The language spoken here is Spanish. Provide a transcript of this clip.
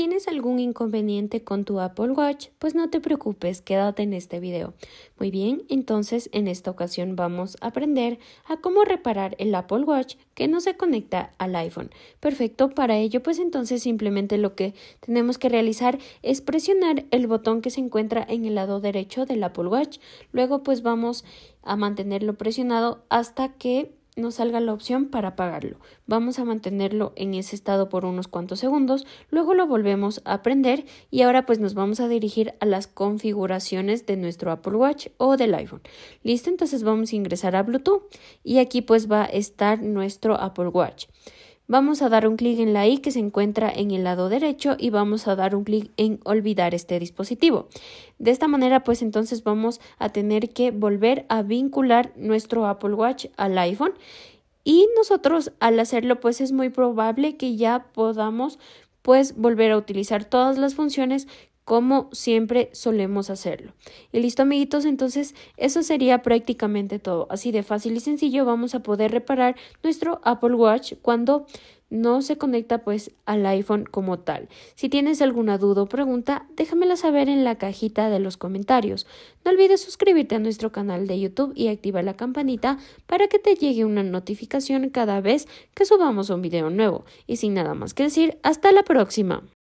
tienes algún inconveniente con tu Apple Watch, pues no te preocupes, quédate en este video. Muy bien, entonces en esta ocasión vamos a aprender a cómo reparar el Apple Watch que no se conecta al iPhone. Perfecto, para ello pues entonces simplemente lo que tenemos que realizar es presionar el botón que se encuentra en el lado derecho del Apple Watch. Luego pues vamos a mantenerlo presionado hasta que nos salga la opción para apagarlo. Vamos a mantenerlo en ese estado por unos cuantos segundos, luego lo volvemos a prender y ahora pues nos vamos a dirigir a las configuraciones de nuestro Apple Watch o del iPhone. Listo, entonces vamos a ingresar a Bluetooth y aquí pues va a estar nuestro Apple Watch. Vamos a dar un clic en la i que se encuentra en el lado derecho y vamos a dar un clic en olvidar este dispositivo. De esta manera pues entonces vamos a tener que volver a vincular nuestro Apple Watch al iPhone y nosotros al hacerlo pues es muy probable que ya podamos pues volver a utilizar todas las funciones como siempre solemos hacerlo. Y listo amiguitos, entonces eso sería prácticamente todo. Así de fácil y sencillo vamos a poder reparar nuestro Apple Watch cuando no se conecta pues al iPhone como tal. Si tienes alguna duda o pregunta, déjamela saber en la cajita de los comentarios. No olvides suscribirte a nuestro canal de YouTube y activar la campanita para que te llegue una notificación cada vez que subamos un video nuevo. Y sin nada más que decir, hasta la próxima.